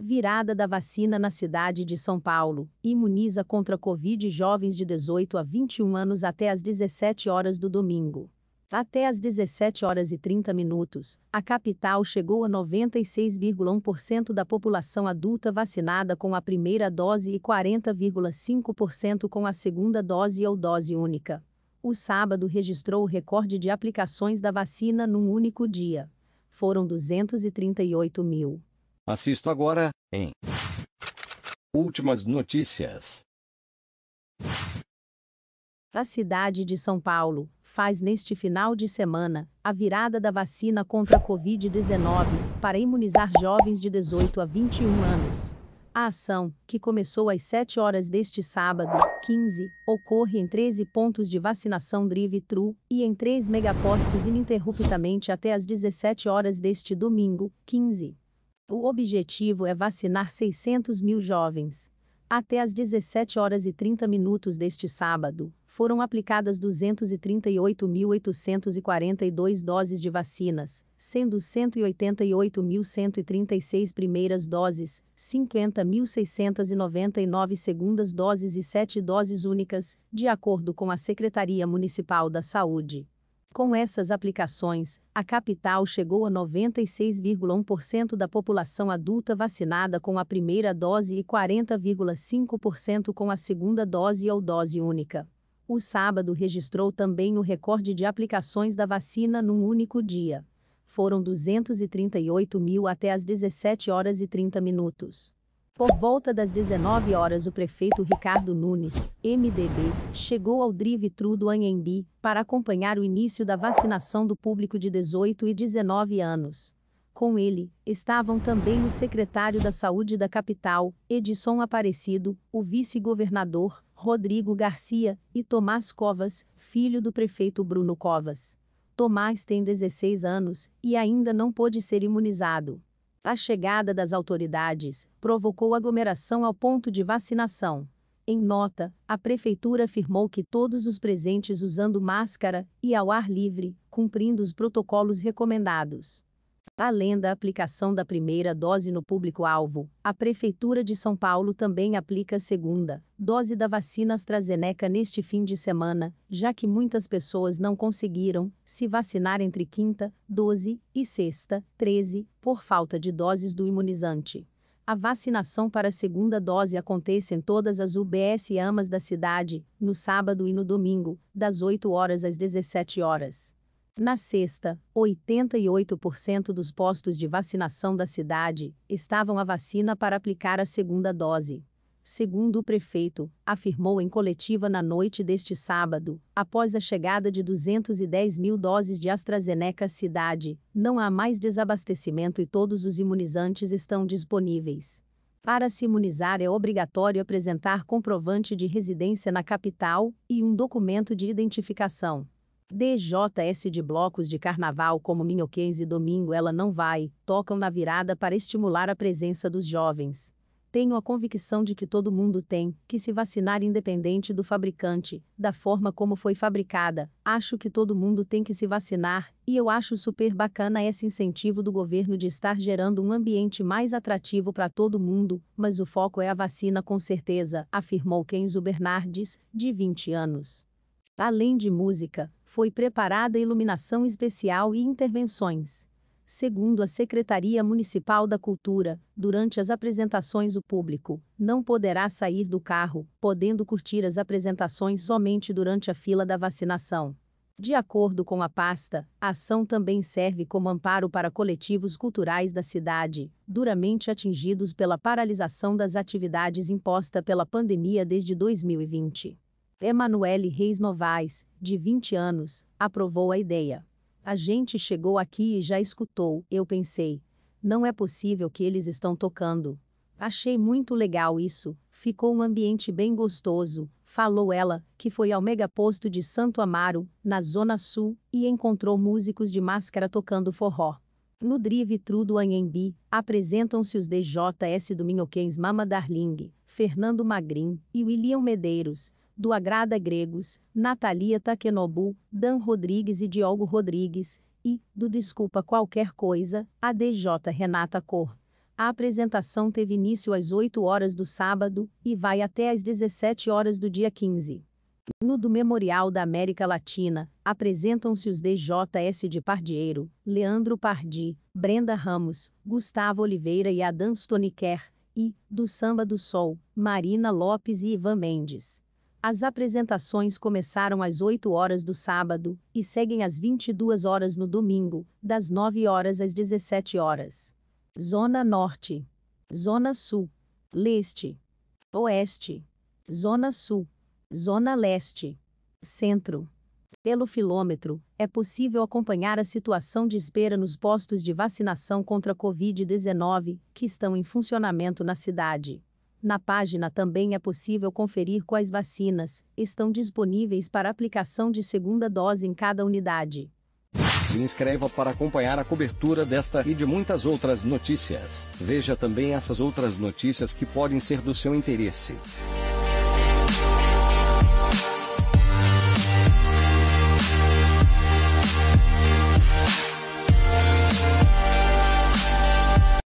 Virada da vacina na cidade de São Paulo. Imuniza contra Covid jovens de 18 a 21 anos até às 17 horas do domingo. Até às 17 horas e 30 minutos, a capital chegou a 96,1% da população adulta vacinada com a primeira dose e 40,5% com a segunda dose ou dose única. O sábado registrou o recorde de aplicações da vacina num único dia. Foram 238 mil. Assisto agora, em Últimas notícias. A cidade de São Paulo faz neste final de semana a virada da vacina contra a Covid-19 para imunizar jovens de 18 a 21 anos. A ação, que começou às 7 horas deste sábado, 15, ocorre em 13 pontos de vacinação drive-thru e em 3 megapostos ininterruptamente até às 17 horas deste domingo, 15. O objetivo é vacinar 600 mil jovens. Até às 17 horas e 30 minutos deste sábado, foram aplicadas 238.842 doses de vacinas, sendo 188.136 primeiras doses, 50.699 segundas doses e 7 doses únicas, de acordo com a Secretaria Municipal da Saúde. Com essas aplicações, a capital chegou a 96,1% da população adulta vacinada com a primeira dose e 40,5% com a segunda dose ou dose única. O sábado registrou também o recorde de aplicações da vacina num único dia. Foram 238 mil até as 17 horas e 30 minutos. Por volta das 19 horas, o prefeito Ricardo Nunes, MDB, chegou ao drive-thru do Anhembi para acompanhar o início da vacinação do público de 18 e 19 anos. Com ele, estavam também o secretário da Saúde da capital, Edson Aparecido, o vice-governador, Rodrigo Garcia, e Tomás Covas, filho do prefeito Bruno Covas. Tomás tem 16 anos e ainda não pôde ser imunizado. A chegada das autoridades provocou aglomeração ao ponto de vacinação. Em nota, a prefeitura afirmou que todos os presentes usando máscara e ao ar livre, cumprindo os protocolos recomendados. Além tá da aplicação da primeira dose no público-alvo, a Prefeitura de São Paulo também aplica a segunda dose da vacina AstraZeneca neste fim de semana, já que muitas pessoas não conseguiram se vacinar entre quinta, 12 e sexta, 13, por falta de doses do imunizante. A vacinação para a segunda dose acontece em todas as UBS e AMAs da cidade, no sábado e no domingo, das 8 horas às 17 horas. Na sexta, 88% dos postos de vacinação da cidade estavam a vacina para aplicar a segunda dose. Segundo o prefeito, afirmou em coletiva na noite deste sábado, após a chegada de 210 mil doses de AstraZeneca à cidade, não há mais desabastecimento e todos os imunizantes estão disponíveis. Para se imunizar é obrigatório apresentar comprovante de residência na capital e um documento de identificação. DJS de blocos de carnaval como Minhoquês e Domingo Ela Não Vai, tocam na virada para estimular a presença dos jovens. Tenho a convicção de que todo mundo tem que se vacinar independente do fabricante, da forma como foi fabricada. Acho que todo mundo tem que se vacinar, e eu acho super bacana esse incentivo do governo de estar gerando um ambiente mais atrativo para todo mundo, mas o foco é a vacina com certeza, afirmou Kenzo Bernardes, de 20 anos. Além de música, foi preparada iluminação especial e intervenções. Segundo a Secretaria Municipal da Cultura, durante as apresentações o público não poderá sair do carro, podendo curtir as apresentações somente durante a fila da vacinação. De acordo com a pasta, a ação também serve como amparo para coletivos culturais da cidade, duramente atingidos pela paralisação das atividades imposta pela pandemia desde 2020. Emanuele Reis Novaes, de 20 anos, aprovou a ideia. A gente chegou aqui e já escutou, eu pensei. Não é possível que eles estão tocando. Achei muito legal isso, ficou um ambiente bem gostoso, falou ela, que foi ao megaposto de Santo Amaro, na Zona Sul, e encontrou músicos de máscara tocando forró. No drive-thru do Anhembi, apresentam-se os DJS do Minhoquens Mama Darling, Fernando Magrin e William Medeiros, do Agrada Gregos, Natalia Takenobu, Dan Rodrigues e Diogo Rodrigues, e, do Desculpa Qualquer Coisa, a DJ Renata Cor. A apresentação teve início às 8 horas do sábado e vai até às 17 horas do dia 15. No do Memorial da América Latina, apresentam-se os DJS de Pardieiro, Leandro Pardi, Brenda Ramos, Gustavo Oliveira e Adam Stoniker, e, do Samba do Sol, Marina Lopes e Ivan Mendes. As apresentações começaram às 8 horas do sábado e seguem às 22 horas no domingo, das 9 horas às 17 horas. Zona Norte, Zona Sul, Leste, Oeste, Zona Sul, Zona Leste, Centro. Pelo filômetro, é possível acompanhar a situação de espera nos postos de vacinação contra a Covid-19, que estão em funcionamento na cidade. Na página também é possível conferir quais vacinas estão disponíveis para aplicação de segunda dose em cada unidade. Se inscreva para acompanhar a cobertura desta e de muitas outras notícias. Veja também essas outras notícias que podem ser do seu interesse.